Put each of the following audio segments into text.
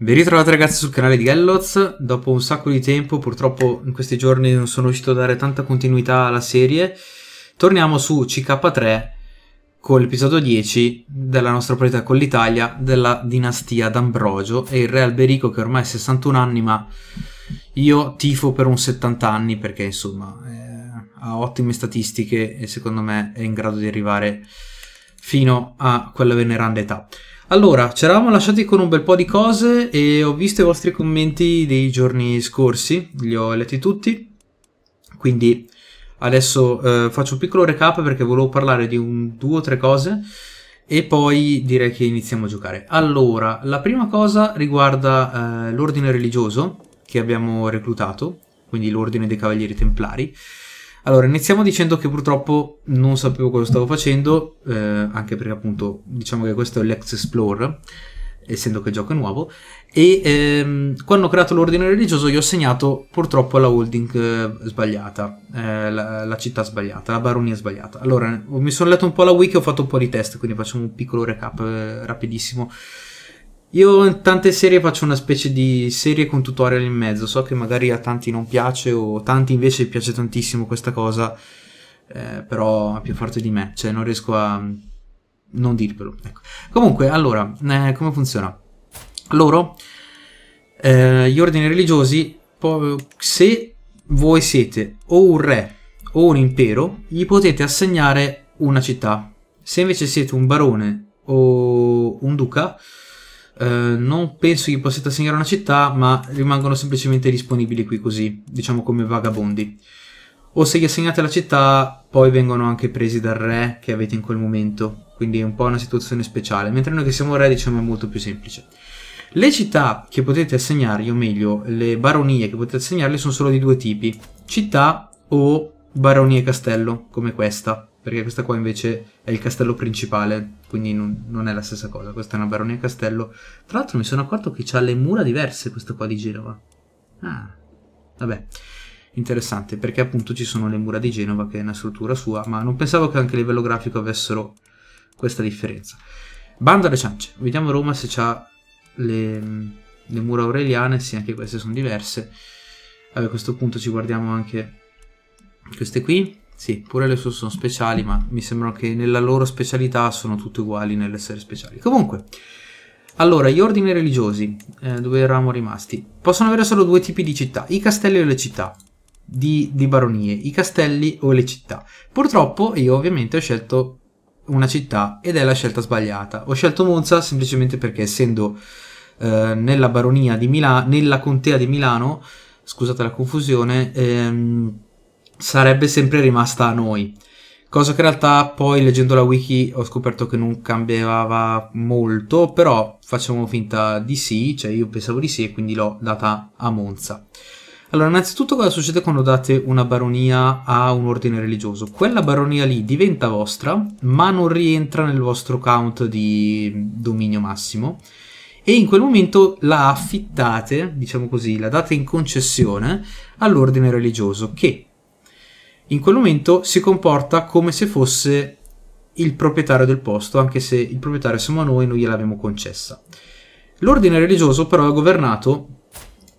Ben ritrovati ragazzi sul canale di Gelloz, dopo un sacco di tempo, purtroppo in questi giorni non sono riuscito a dare tanta continuità alla serie, torniamo su CK3 con l'episodio 10 della nostra partita con l'Italia della dinastia d'Ambrogio e il re Alberico che ormai è 61 anni ma io tifo per un 70 anni perché insomma eh, ha ottime statistiche e secondo me è in grado di arrivare fino a quella veneranda età. Allora, ci eravamo lasciati con un bel po' di cose e ho visto i vostri commenti dei giorni scorsi, li ho letti tutti, quindi adesso eh, faccio un piccolo recap perché volevo parlare di un, due o tre cose e poi direi che iniziamo a giocare. Allora, la prima cosa riguarda eh, l'ordine religioso che abbiamo reclutato, quindi l'ordine dei cavalieri templari. Allora, iniziamo dicendo che purtroppo non sapevo cosa stavo facendo, eh, anche perché appunto diciamo che questo è l'ex Explorer, essendo che il gioco è nuovo, e ehm, quando ho creato l'ordine religioso gli ho segnato purtroppo la holding eh, sbagliata, eh, la, la, città sbagliata, la baronia sbagliata. Allora, mi sono letto un po' la wiki e ho fatto un po' di test, quindi facciamo un piccolo recap eh, rapidissimo. Io in tante serie faccio una specie di serie con tutorial in mezzo, so che magari a tanti non piace o a tanti invece piace tantissimo questa cosa, eh, però è più forte di me, cioè non riesco a mm, non dirvelo. Ecco. Comunque, allora, eh, come funziona? Loro, eh, gli ordini religiosi, se voi siete o un re o un impero, gli potete assegnare una città. Se invece siete un barone o un duca, eh, non penso che possiate assegnare una città, ma rimangono semplicemente disponibili qui così, diciamo come vagabondi. O se gli assegnate la città, poi vengono anche presi dal re che avete in quel momento, quindi è un po' una situazione speciale, mentre noi che siamo re diciamo è molto più semplice. Le città che potete assegnargli, o meglio, le baronie che potete assegnarle sono solo di due tipi, città o baronie castello, come questa perché questa qua invece è il castello principale, quindi non, non è la stessa cosa, questa è una baronia castello. Tra l'altro mi sono accorto che ha le mura diverse questa qua di Genova. Ah, vabbè, interessante, perché appunto ci sono le mura di Genova, che è una struttura sua, ma non pensavo che anche a livello grafico avessero questa differenza. Bando alle ciance, vediamo Roma se ha le, le mura aureliane, sì, anche queste sono diverse. Vabbè, a questo punto ci guardiamo anche queste qui sì, pure le sue sono speciali, ma mi sembra che nella loro specialità sono tutte uguali nell'essere speciali. Comunque, allora, gli ordini religiosi, eh, dove eravamo rimasti, possono avere solo due tipi di città, i castelli o le città, di, di baronie, i castelli o le città. Purtroppo io ovviamente ho scelto una città ed è la scelta sbagliata. Ho scelto Monza semplicemente perché essendo eh, nella baronia di Milano, nella contea di Milano, scusate la confusione, ehm, sarebbe sempre rimasta a noi. Cosa che in realtà poi leggendo la wiki ho scoperto che non cambiava molto, però facciamo finta di sì, cioè io pensavo di sì e quindi l'ho data a Monza. Allora, innanzitutto cosa succede quando date una baronia a un ordine religioso? Quella baronia lì diventa vostra, ma non rientra nel vostro count di dominio massimo e in quel momento la affittate, diciamo così, la date in concessione all'ordine religioso che in quel momento si comporta come se fosse il proprietario del posto, anche se il proprietario siamo noi e noi gliel'abbiamo concessa. L'ordine religioso però è governato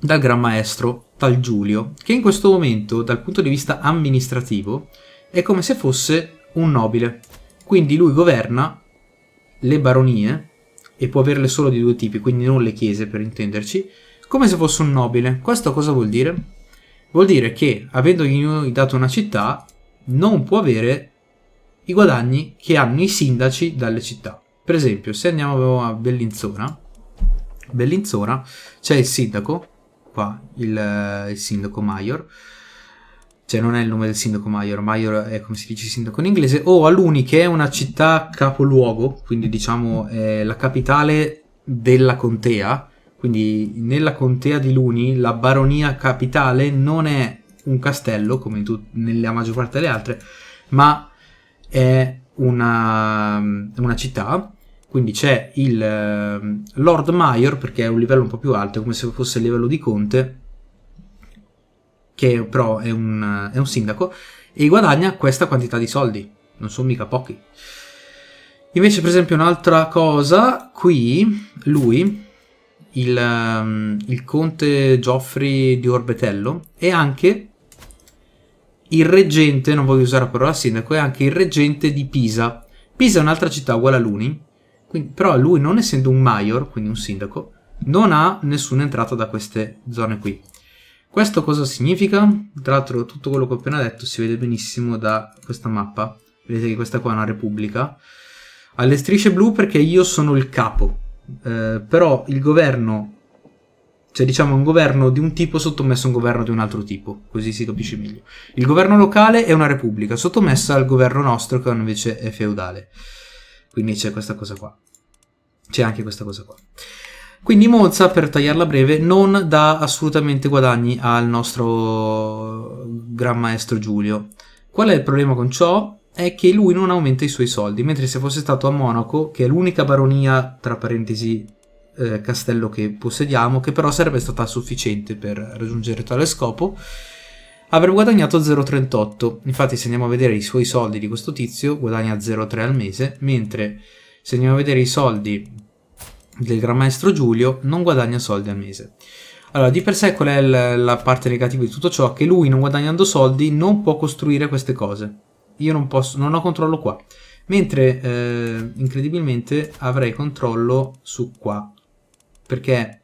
dal Gran Maestro, tal Giulio, che in questo momento, dal punto di vista amministrativo, è come se fosse un nobile. Quindi lui governa le baronie, e può averle solo di due tipi, quindi non le chiese per intenderci, come se fosse un nobile. Questo cosa vuol dire? Vuol dire che avendogli noi dato una città non può avere i guadagni che hanno i sindaci dalle città. Per esempio, se andiamo a Bellinzona, Bellinzona c'è il sindaco, qua il, eh, il sindaco Maior, cioè non è il nome del sindaco Maior, Maior è come si dice sindaco in inglese, o Aluni che è una città capoluogo, quindi diciamo la capitale della contea, quindi nella contea di Luni la baronia capitale non è un castello, come nella maggior parte delle altre, ma è una, una città. Quindi c'è il ehm, Lord Mayor, perché è un livello un po' più alto, come se fosse il livello di conte, che però è un, è un sindaco, e guadagna questa quantità di soldi. Non sono mica pochi. Invece, per esempio, un'altra cosa, qui lui il, um, il conte Geoffrey di Orbetello e anche il reggente, non voglio usare la parola sindaco, è anche il reggente di Pisa. Pisa è un'altra città uguale a Luni, quindi, però lui non essendo un major, quindi un sindaco, non ha nessuna entrata da queste zone qui. Questo cosa significa? Tra l'altro tutto quello che ho appena detto si vede benissimo da questa mappa. Vedete che questa qua è una repubblica. Alle strisce blu perché io sono il capo. Eh, però il governo, cioè diciamo un governo di un tipo sottomesso a un governo di un altro tipo, così si capisce meglio. Il governo locale è una repubblica sottomessa al governo nostro che invece è feudale. Quindi c'è questa cosa qua. C'è anche questa cosa qua. Quindi Monza, per tagliarla breve, non dà assolutamente guadagni al nostro Gran Maestro Giulio. Qual è il problema con ciò? è che lui non aumenta i suoi soldi, mentre se fosse stato a Monaco, che è l'unica baronia, tra parentesi, eh, castello che possediamo, che però sarebbe stata sufficiente per raggiungere tale scopo, avrebbe guadagnato 0,38. Infatti se andiamo a vedere i suoi soldi di questo tizio, guadagna 0,3 al mese, mentre se andiamo a vedere i soldi del Gran Maestro Giulio, non guadagna soldi al mese. Allora, di per sé qual è la parte negativa di tutto ciò? Che lui, non guadagnando soldi, non può costruire queste cose io non posso, non ho controllo qua. Mentre, eh, incredibilmente, avrei controllo su qua. Perché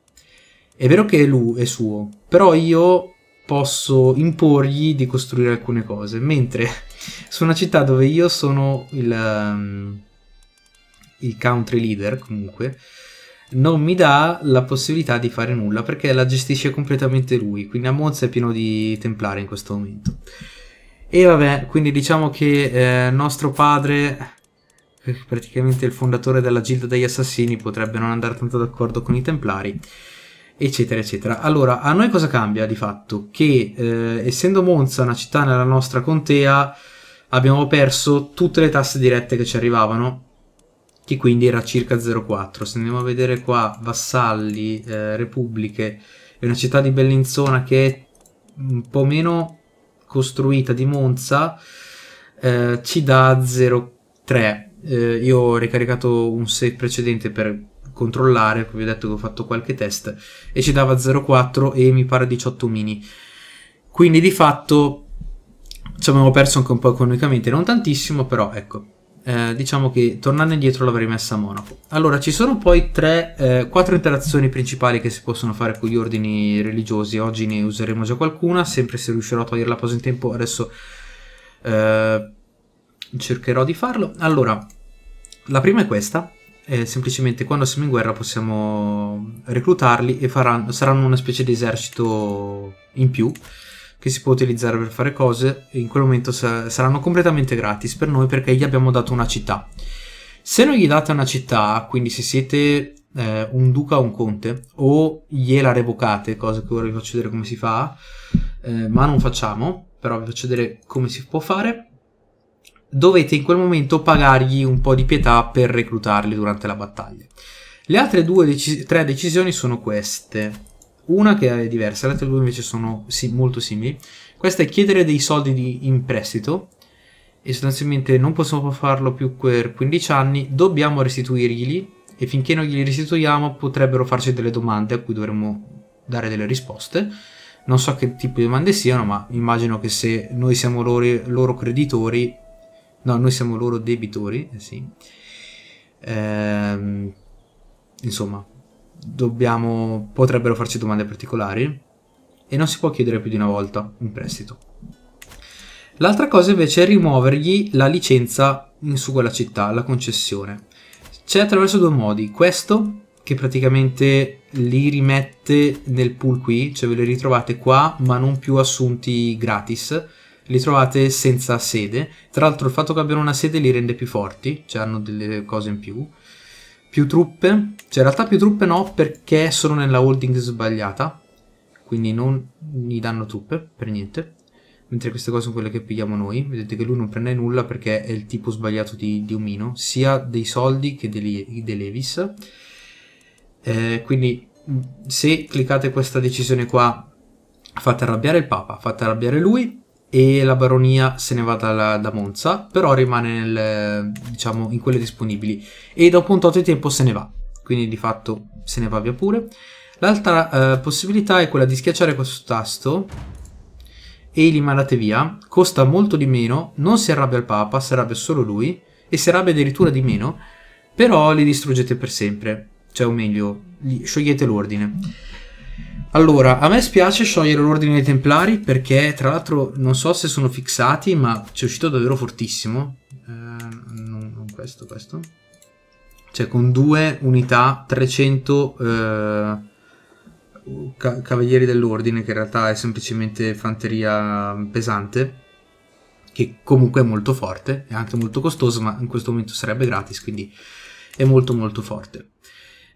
è vero che lui è suo, però io posso imporgli di costruire alcune cose. Mentre su una città dove io sono il, um, il country leader, comunque, non mi dà la possibilità di fare nulla perché la gestisce completamente lui. Quindi Amoz è pieno di templari in questo momento. E vabbè, quindi diciamo che eh, nostro padre, eh, praticamente il fondatore della Gilda degli Assassini, potrebbe non andare tanto d'accordo con i Templari, eccetera, eccetera. Allora, a noi cosa cambia di fatto? Che eh, essendo Monza una città nella nostra contea, abbiamo perso tutte le tasse dirette che ci arrivavano, che quindi era circa 0,4. Se andiamo a vedere qua, vassalli, eh, repubbliche, è una città di Bellinzona che è un po' meno costruita di Monza eh, ci dà 0,3. Eh, io ho ricaricato un set precedente per controllare, vi ho detto che ho fatto qualche test, e ci dava 0,4 e mi pare 18 mini. Quindi di fatto ci abbiamo perso anche un po' economicamente, non tantissimo, però ecco eh, diciamo che tornando indietro l'avrei messa a Monaco. Allora, ci sono poi tre, eh, quattro interazioni principali che si possono fare con gli ordini religiosi. Oggi ne useremo già qualcuna, sempre se riuscirò a togliere la pausa in tempo. Adesso eh, cercherò di farlo. Allora, la prima è questa. È eh, semplicemente quando siamo in guerra possiamo reclutarli e faranno, saranno una specie di esercito in più che si può utilizzare per fare cose, in quel momento saranno completamente gratis per noi perché gli abbiamo dato una città. Se non gli date una città, quindi se siete eh, un duca o un conte, o gliela revocate, cosa che ora vi faccio vedere come si fa, eh, ma non facciamo, però vi faccio vedere come si può fare, dovete in quel momento pagargli un po' di pietà per reclutarli durante la battaglia. Le altre due, dec tre decisioni sono queste. Una che è diversa, le altre due invece sono sì, molto simili. Questa è chiedere dei soldi in prestito e sostanzialmente non possiamo farlo più per 15 anni, dobbiamo restituirglieli e finché non glieli restituiamo potrebbero farci delle domande a cui dovremmo dare delle risposte. Non so che tipo di domande siano, ma immagino che se noi siamo loro, loro creditori, no, noi siamo loro debitori, eh sì. Ehm, insomma, dobbiamo, potrebbero farci domande particolari e non si può chiedere più di una volta un prestito. L'altra cosa invece è rimuovergli la licenza in su quella città, la concessione. C'è attraverso due modi, questo che praticamente li rimette nel pool qui, cioè ve li ritrovate qua ma non più assunti gratis, li trovate senza sede, tra l'altro il fatto che abbiano una sede li rende più forti, cioè hanno delle cose in più, più truppe? Cioè, in realtà più truppe no, perché sono nella holding sbagliata. Quindi non mi danno truppe, per niente. Mentre queste cose sono quelle che pigliamo noi. Vedete che lui non prende nulla perché è il tipo sbagliato di, di omino. Sia dei soldi che dei, dei Eh, quindi se cliccate questa decisione qua fate arrabbiare il Papa, fate arrabbiare lui e la baronia se ne va da, da Monza, però rimane nel, diciamo, in quelle disponibili e dopo un tot di tempo se ne va, quindi di fatto se ne va via pure. L'altra eh, possibilità è quella di schiacciare questo tasto e li mandate via, costa molto di meno, non si arrabbia il Papa, si arrabbia solo lui e si arrabbia addirittura di meno, però li distruggete per sempre, cioè o meglio, sciogliete l'ordine. Allora, a me spiace sciogliere l'ordine dei Templari perché, tra l'altro, non so se sono fissati, ma ci è uscito davvero fortissimo. Eh, non, non, questo, questo. Cioè, con due unità, 300 eh, ca cavalieri dell'ordine, che in realtà è semplicemente fanteria pesante, che comunque è molto forte, è anche molto costoso, ma in questo momento sarebbe gratis, quindi è molto molto forte.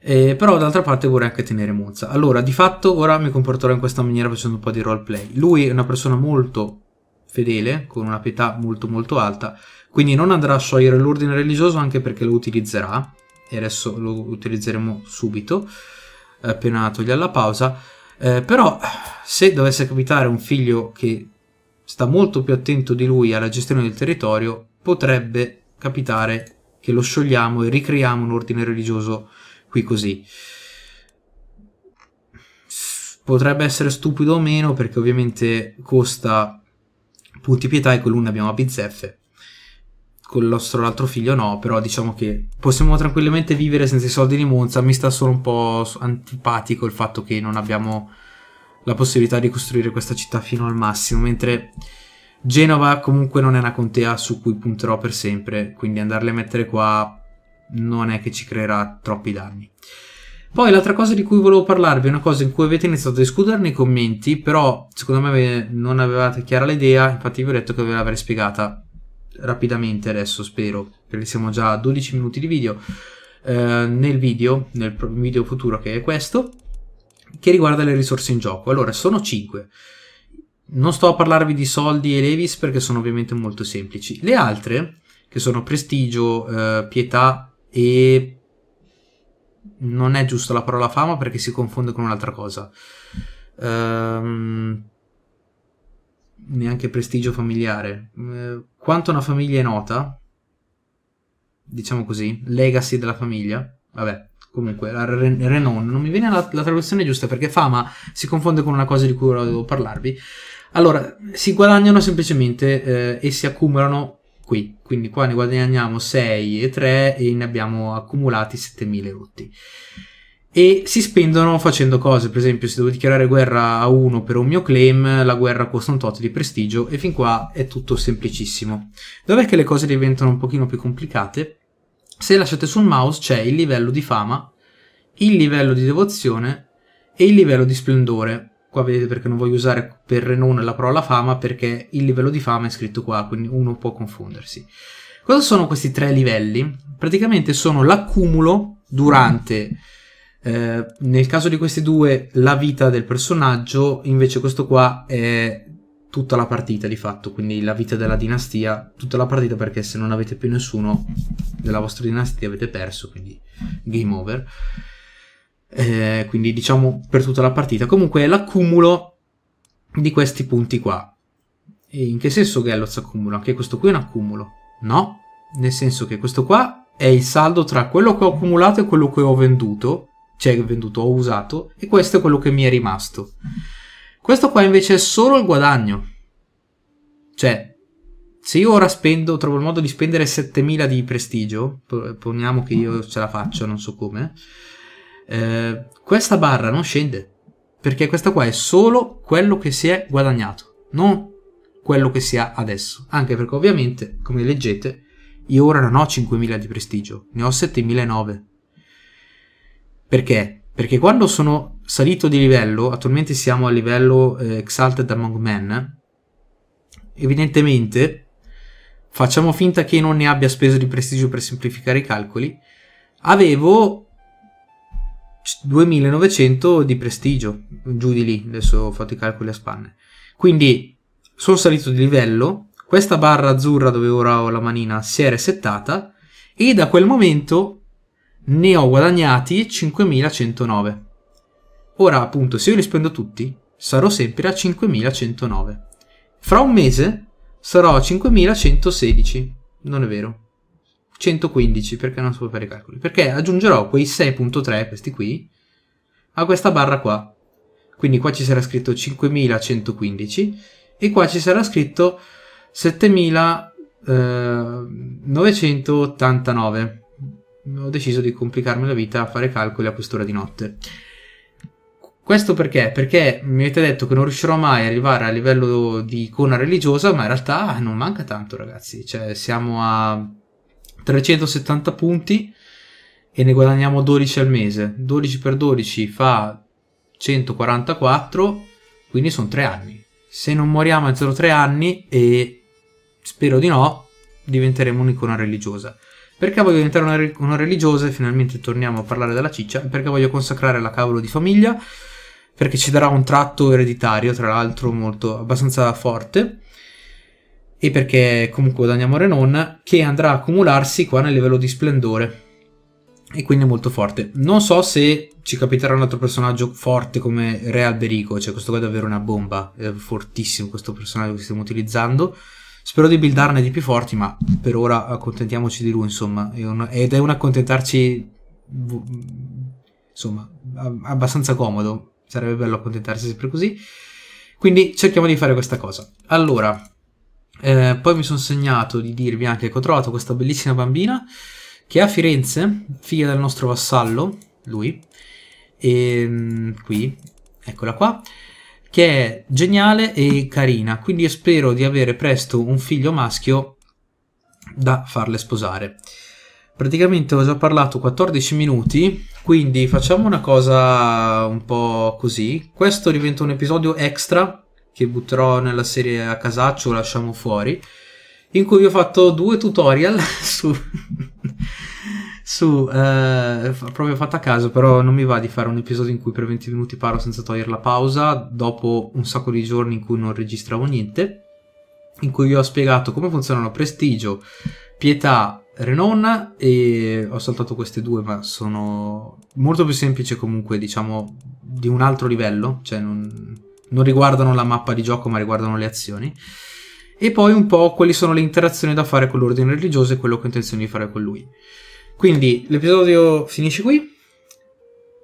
Eh, però d'altra parte vorrei anche tenere Monza. Allora, di fatto ora mi comporterò in questa maniera facendo un po' di roleplay. Lui è una persona molto fedele, con una pietà molto molto alta, quindi non andrà a sciogliere l'ordine religioso anche perché lo utilizzerà, e adesso lo utilizzeremo subito, appena toglia la pausa. Eh, però se dovesse capitare un figlio che sta molto più attento di lui alla gestione del territorio, potrebbe capitare che lo sciogliamo e ricreiamo un ordine religioso qui così. Potrebbe essere stupido o meno perché ovviamente costa punti pietà e con l'una abbiamo Abizzeffe. Con il nostro l'altro figlio no, però diciamo che possiamo tranquillamente vivere senza i soldi di Monza. Mi sta solo un po' antipatico il fatto che non abbiamo la possibilità di costruire questa città fino al massimo, mentre Genova comunque non è una contea su cui punterò per sempre, quindi andarle a mettere qua non è che ci creerà troppi danni. Poi l'altra cosa di cui volevo parlarvi è una cosa in cui avete iniziato a discutere nei commenti, però secondo me non avevate chiara l'idea, infatti vi ho detto che ve l'avrei spiegata rapidamente adesso, spero, perché siamo già a 12 minuti di video. Eh, nel video, nel video futuro che è questo, che riguarda le risorse in gioco. Allora, sono 5. Non sto a parlarvi di soldi e levis perché sono ovviamente molto semplici. Le altre, che sono prestigio, eh, pietà, e non è giusto la parola fama perché si confonde con un'altra cosa. Ehm, neanche prestigio familiare. Eh, quanto una famiglia è nota, diciamo così, legacy della famiglia, vabbè, comunque la Re- non mi viene la, la, traduzione giusta perché fama si confonde con una cosa di cui ora devo parlarvi. Allora, si guadagnano semplicemente eh, e si accumulano qui. Quindi qua ne guadagniamo 6 e 3 e ne abbiamo accumulati 7000 rotti. E si spendono facendo cose, per esempio se devo dichiarare guerra a uno per un mio claim, la guerra costa un tot di prestigio e fin qua è tutto semplicissimo. Dov'è che le cose diventano un pochino più complicate? Se lasciate sul mouse c'è il livello di fama, il livello di devozione e il livello di splendore qua vedete perché non voglio usare per Renone la parola fama perché il livello di fama è scritto qua, quindi uno può confondersi. Cosa sono questi tre livelli? Praticamente sono l'accumulo durante, eh, nel caso di questi due, la vita del personaggio, invece questo qua è tutta la partita di fatto, quindi la vita della dinastia, tutta la partita perché se non avete più nessuno della vostra dinastia avete perso, quindi game over eh, quindi diciamo per tutta la partita. Comunque è l'accumulo di questi punti qua. E in che senso Gelloz accumula? Anche questo qui è un accumulo? No, nel senso che questo qua è il saldo tra quello che ho accumulato e quello che ho venduto, cioè venduto, ho usato, e questo è quello che mi è rimasto. Questo qua invece è solo il guadagno. Cioè, se io ora spendo, trovo il modo di spendere 7000 di prestigio, poniamo che io ce la faccio, non so come, eh, questa barra non scende perché questa qua è solo quello che si è guadagnato, non quello che si ha adesso. Anche perché ovviamente, come leggete, io ora non ho 5.000 di prestigio, ne ho 7.900 Perché? Perché quando sono salito di livello, attualmente siamo a livello eh, Exalted Among Men, evidentemente facciamo finta che non ne abbia speso di prestigio per semplificare i calcoli, avevo 2900 di prestigio, giù di lì, adesso fate i calcoli a spanne. Quindi sono salito di livello, questa barra azzurra dove ora ho la manina si è resettata e da quel momento ne ho guadagnati 5109. Ora appunto se io li spendo tutti sarò sempre a 5109. Fra un mese sarò a 5116. Non è vero. 115 perché non so fare i calcoli perché aggiungerò quei 6.3 questi qui a questa barra qua quindi qua ci sarà scritto 5115 e qua ci sarà scritto 7989 eh, ho deciso di complicarmi la vita a fare calcoli a quest'ora di notte questo perché? Perché mi avete detto che non riuscirò mai a arrivare a livello di icona religiosa, ma in realtà non manca tanto, ragazzi. Cioè, siamo a 370 punti e ne guadagniamo 12 al mese. 12 per 12 fa 144, quindi sono 3 anni. Se non moriamo entro 0,3 anni, e spero di no, diventeremo un'icona religiosa. Perché voglio diventare una, una religiosa e finalmente torniamo a parlare della ciccia? Perché voglio consacrare la cavolo di famiglia? Perché ci darà un tratto ereditario, tra l'altro, molto abbastanza forte e perché comunque guadagniamo Renon che andrà a accumularsi qua nel livello di splendore e quindi è molto forte non so se ci capiterà un altro personaggio forte come Re Alberico cioè questo qua è davvero una bomba è fortissimo questo personaggio che stiamo utilizzando spero di buildarne di più forti ma per ora accontentiamoci di lui insomma è un, ed è un accontentarci insomma abbastanza comodo sarebbe bello accontentarsi sempre così quindi cerchiamo di fare questa cosa allora eh, poi mi sono segnato di dirvi anche che ho trovato questa bellissima bambina che è a Firenze, figlia del nostro vassallo, lui, e ehm, qui, eccola qua, che è geniale e carina, quindi io spero di avere presto un figlio maschio da farle sposare. Praticamente ho già parlato 14 minuti, quindi facciamo una cosa un po' così. Questo diventa un episodio extra che butterò nella serie a casaccio, lasciamo fuori, in cui vi ho fatto due tutorial su... su eh, proprio fatta a caso, però non mi va di fare un episodio in cui per 20 minuti parlo senza togliere la pausa, dopo un sacco di giorni in cui non registravo niente, in cui vi ho spiegato come funzionano Prestigio, Pietà, Renon e ho saltato queste due, ma sono molto più semplici comunque, diciamo, di un altro livello, cioè non non riguardano la mappa di gioco ma riguardano le azioni e poi un po' quali sono le interazioni da fare con l'ordine religioso e quello che ho intenzione di fare con lui. Quindi l'episodio finisce qui,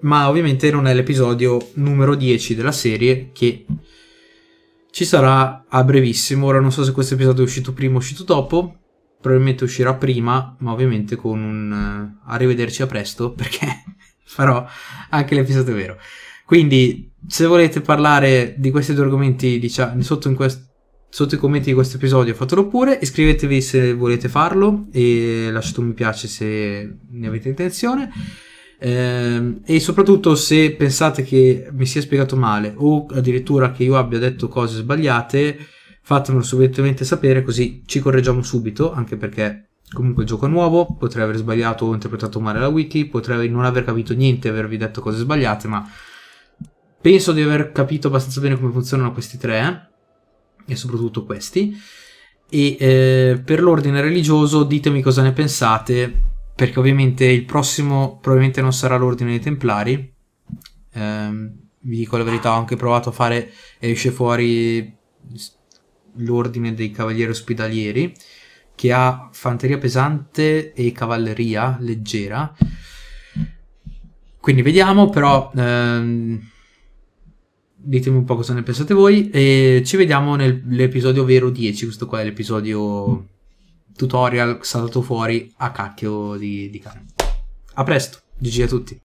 ma ovviamente non è l'episodio numero 10 della serie che ci sarà a brevissimo. Ora non so se questo episodio è uscito prima o uscito dopo, probabilmente uscirà prima, ma ovviamente con un eh, arrivederci a presto perché farò anche l'episodio vero. Quindi se volete parlare di questi due argomenti, diciamo, sotto, quest- sotto i commenti di questo episodio fatelo pure, iscrivetevi se volete farlo e lasciate un mi piace se ne avete intenzione. Ehm, e soprattutto se pensate che mi sia spiegato male o addirittura che io abbia detto cose sbagliate, fatemelo subitamente sapere così ci correggiamo subito, anche perché comunque il gioco è nuovo, potrei aver sbagliato o interpretato male la wiki, potrei non aver capito niente e avervi detto cose sbagliate, ma Penso di aver capito abbastanza bene come funzionano questi tre, eh, e soprattutto questi. E eh, per l'ordine religioso ditemi cosa ne pensate, perché ovviamente il prossimo probabilmente non sarà l'ordine dei Templari. Eh, vi dico la verità, ho anche provato a fare e esce fuori l'ordine dei Cavalieri Ospedalieri, che ha fanteria pesante e cavalleria leggera. Quindi vediamo, però... Ehm, ditemi un po' cosa ne pensate voi e ci vediamo nell'episodio vero 10, questo qua è l'episodio tutorial saltato fuori a cacchio di, di cane. A presto, GG a tutti.